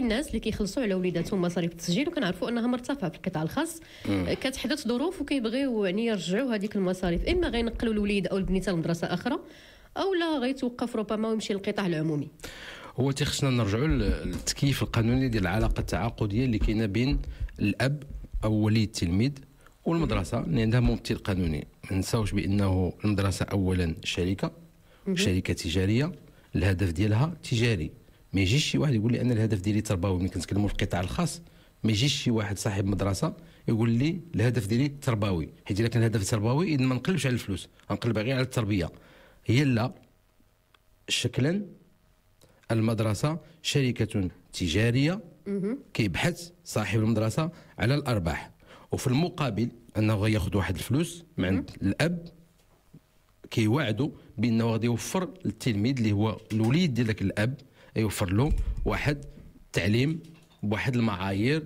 كاين الناس اللي كيخلصوا على وليداتهم مصاريف التسجيل وكنعرفوا انها مرتفعه في القطاع الخاص آه، كتحدث ظروف وكيبغيو يعني يرجعوا هذيك المصاريف اما غينقلوا الوليد او البنيته لمدرسه اخرى او لا غيتوقف ربما ويمشي للقطاع العمومي هو تيخصنا نرجعوا للتكييف القانوني ديال العلاقه التعاقديه اللي كاينه بين الاب او ولي التلميذ والمدرسه اللي عندها ممثل قانوني ما نساوش بانه المدرسه اولا شركه شركه تجاريه الهدف ديالها تجاري ما يجيش شي واحد يقول لي انا الهدف ديالي تربوي ملي كنتكلموا في القطاع الخاص ما يجيش شي واحد صاحب مدرسه يقول لي الهدف ديالي تربوي حيت الا كان الهدف تربوي اذا ما نقلبش على الفلوس غنقلب غير على التربيه هي لا شكلا المدرسه شركه تجاريه كيبحث صاحب المدرسه على الارباح وفي المقابل انه غياخذ واحد الفلوس من عند الاب كيوعدوا بانه غادي يوفر للتلميذ اللي هو الوليد ديال الاب يوفر له واحد تعليم بواحد المعايير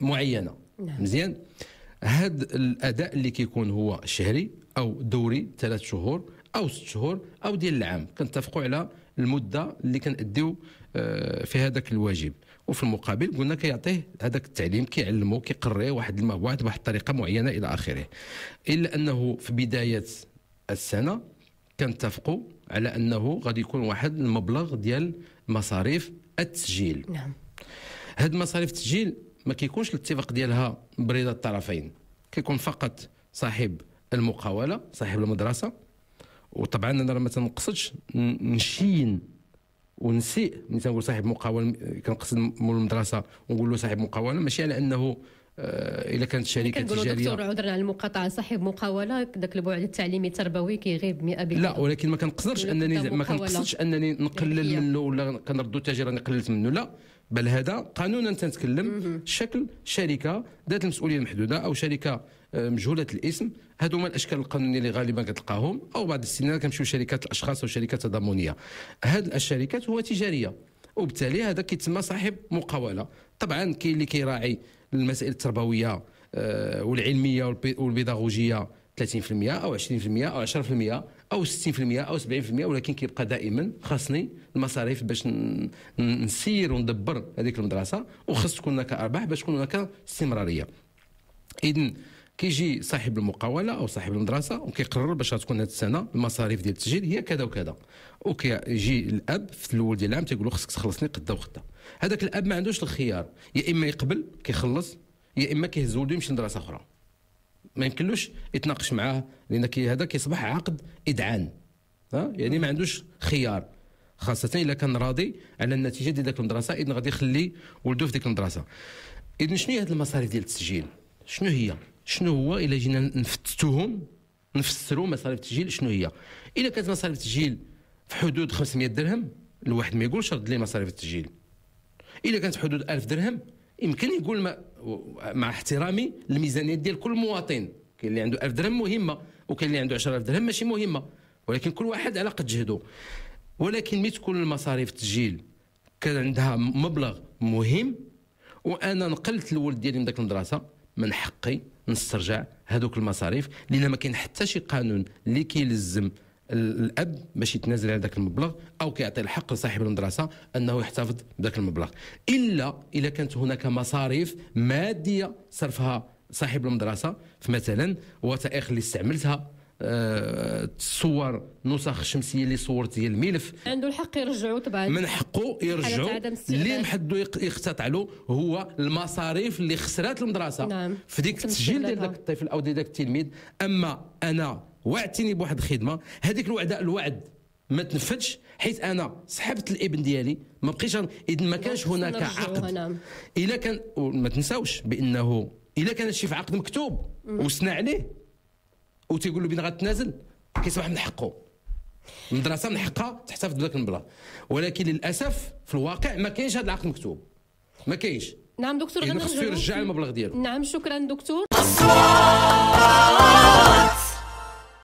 معينه نعم. مزيان هذا الاداء اللي كيكون هو شهري او دوري ثلاث شهور او ست شهور او ديال العام كنتفقوا على المده اللي كنأديو آه، في هذاك الواجب وفي المقابل قلنا كيعطيه هذاك التعليم كيعلمو كيقريه واحد المواد بواحد الطريقه معينه الى اخره الا انه في بدايه السنه كنتفقوا على انه غادي يكون واحد المبلغ ديال مصاريف التسجيل نعم هاد مصاريف التسجيل ما كيكونش الاتفاق ديالها برضا الطرفين كيكون فقط صاحب المقاوله صاحب المدرسه وطبعا انا ما تنقصدش نشين ونسيء ملي تنقول صاحب مقاول كنقصد مول المدرسه ونقول له صاحب مقاوله ماشي على انه آه، الا كانت شركه تجاريه دكتور عذرا على المقاطعه صاحب مقاوله ذاك البعد التعليمي التربوي كيغيب 100% لا ولكن ما كنقصرش انني ما كنقصدش انني نقلل إيه، منه ولا كنردو التاجر انا قللت منه لا بل هذا قانونا تنتكلم شكل شركه ذات المسؤوليه المحدوده او شركه آه، مجهوله الاسم هادو هما الاشكال القانونيه اللي غالبا كتلقاهم او بعض السنين كنمشيو شركات الاشخاص او شركات تضامنيه هاد الشركات هو تجاريه وبالتالي هذا كيتسمى صاحب مقاوله طبعا كاين اللي كيراعي المسائل التربويه آه، والعلميه والبيداغوجيه 30% او 20% او 10% او 60% او 70% ولكن كيبقى دائما خاصني المصاريف باش نسير وندبر هذيك المدرسه وخص تكون هناك ارباح باش تكون هناك استمراريه اذا كيجي صاحب المقاوله او صاحب المدرسه وكيقرر باش تكون هذه السنه المصاريف ديال التسجيل هي كذا وكذا وكيجي الاب في الاول ديال العام تيقول له خصك تخلصني قدا وقدا هذاك الاب ما عندوش الخيار يا اما يقبل كيخلص يا اما كيهز ولده يمشي لمدرسه اخرى ما يمكنلوش يتناقش معاه لان هذا كيصبح عقد اذعان يعني ما عندوش خيار خاصه الا كان راضي على النتيجه ديال ديك المدرسه اذا غادي يخلي ولده في ديك المدرسه اذا شنو هي هذه المصاريف ديال التسجيل شنو هي شنو هو الا جينا نفتتوهم نفسروا مصاريف التسجيل شنو هي الا كانت مصاريف التسجيل في حدود 500 درهم الواحد ما يقولش رد لي مصاريف التسجيل الا كانت في حدود 1000 درهم يمكن يقول ما مع احترامي الميزانيه ديال كل مواطن كاين اللي عنده 1000 درهم مهمه وكاين اللي عنده 10000 درهم ماشي مهمه ولكن كل واحد على قد جهده ولكن ملي تكون المصاريف التسجيل كان عندها مبلغ مهم وانا نقلت الولد ديالي من ديك المدرسه من حقي نسترجع هذوك المصاريف لان ما كاين حتى شي قانون اللي كيلزم الاب باش يتنازل على ذاك المبلغ او كيعطي الحق لصاحب المدرسه انه يحتفظ بذاك المبلغ الا اذا كانت هناك مصاريف ماديه صرفها صاحب المدرسه فمثلا وثائق اللي استعملتها تصور آه، نسخ شمسيه اللي صورت ديال الملف عنده الحق يرجعوا طبعا من حقه يرجعوا اللي محدو يقتطع له هو المصاريف اللي خسرات المدرسه نعم. في ديك التسجيل ديال ذاك الطفل او ديال ذاك التلميذ اما انا وعدتني بواحد الخدمه هذيك الوعد الوعد ما تنفذش حيت انا سحبت الابن ديالي ما بقيتش اذا ما كانش هناك عقد نعم. الا كان ما تنساوش بانه الا كان شي في عقد مكتوب وسنا عليه وتيقول له بين غتنازل كيصبح من حقه المدرسه من حقها تحتفظ بذاك المبلغ ولكن للاسف في الواقع ما كاينش هذا العقد مكتوب ما كاينش نعم دكتور يعني خصو يرجع المبلغ ديالو نعم شكرا دكتور